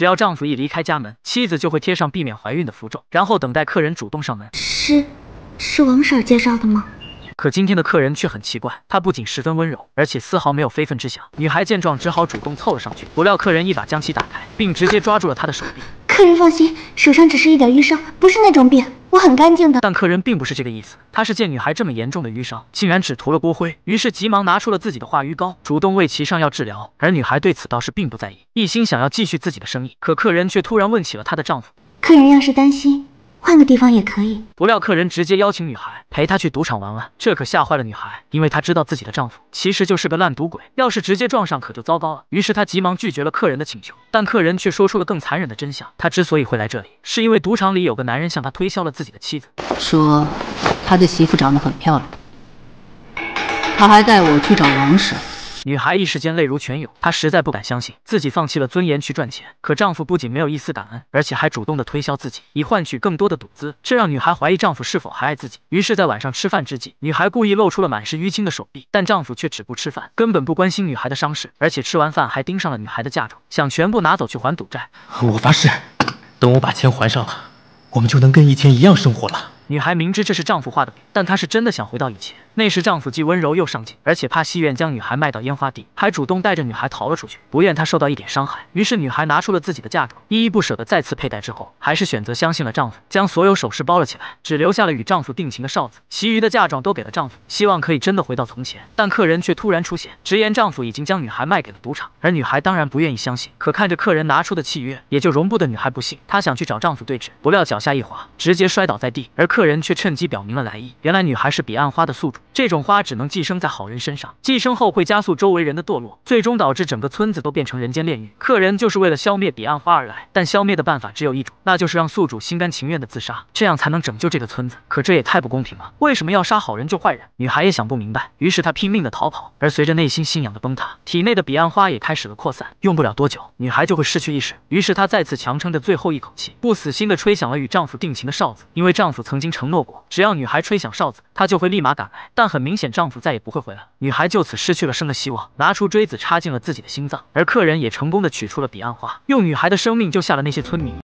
只要丈夫一离开家门，妻子就会贴上避免怀孕的符咒，然后等待客人主动上门。是，是王婶介绍的吗？可今天的客人却很奇怪，他不仅十分温柔，而且丝毫没有非分之想。女孩见状，只好主动凑了上去。不料客人一把将其打开，并直接抓住了他的手臂。客人放心，手上只是一点淤伤，不是那种病。我很干净的，但客人并不是这个意思。他是见女孩这么严重的淤伤，竟然只涂了锅灰，于是急忙拿出了自己的化瘀膏，主动为其上药治疗。而女孩对此倒是并不在意，一心想要继续自己的生意。可客人却突然问起了她的丈夫。客人要是担心。换个地方也可以。不料客人直接邀请女孩陪他去赌场玩玩，这可吓坏了女孩，因为她知道自己的丈夫其实就是个烂赌鬼，要是直接撞上可就糟糕了。于是她急忙拒绝了客人的请求，但客人却说出了更残忍的真相：他之所以会来这里，是因为赌场里有个男人向他推销了自己的妻子，说他的媳妇长得很漂亮，他还带我去找王婶。女孩一时间泪如泉涌，她实在不敢相信自己放弃了尊严去赚钱，可丈夫不仅没有一丝感恩，而且还主动的推销自己，以换取更多的赌资，这让女孩怀疑丈夫是否还爱自己。于是，在晚上吃饭之际，女孩故意露出了满是淤青的手臂，但丈夫却止步吃饭，根本不关心女孩的伤势，而且吃完饭还盯上了女孩的嫁妆，想全部拿走去还赌债。我发誓，等我把钱还上了，我们就能跟以前一样生活了。女孩明知这是丈夫画的饼，但她是真的想回到以前。那时丈夫既温柔又上进，而且怕戏院将女孩卖到烟花地，还主动带着女孩逃了出去，不愿她受到一点伤害。于是女孩拿出了自己的嫁妆，依依不舍的再次佩戴之后，还是选择相信了丈夫，将所有首饰包了起来，只留下了与丈夫定情的哨子，其余的嫁妆都给了丈夫，希望可以真的回到从前。但客人却突然出现，直言丈夫已经将女孩卖给了赌场，而女孩当然不愿意相信。可看着客人拿出的契约，也就容不得女孩不信。她想去找丈夫对质，不料脚下一滑，直接摔倒在地，而客。客人却趁机表明了来意，原来女孩是彼岸花的宿主，这种花只能寄生在好人身上，寄生后会加速周围人的堕落，最终导致整个村子都变成人间炼狱。客人就是为了消灭彼岸花而来，但消灭的办法只有一种，那就是让宿主心甘情愿的自杀，这样才能拯救这个村子。可这也太不公平了，为什么要杀好人救坏人？女孩也想不明白，于是她拼命的逃跑。而随着内心信仰的崩塌，体内的彼岸花也开始了扩散，用不了多久，女孩就会失去意识。于是她再次强撑着最后一口气，不死心的吹响了与丈夫定情的哨子，因为丈夫曾经。承诺过，只要女孩吹响哨子，他就会立马赶来。但很明显，丈夫再也不会回来，女孩就此失去了生的希望，拿出锥子插进了自己的心脏。而客人也成功的取出了彼岸花，用女孩的生命救下了那些村民。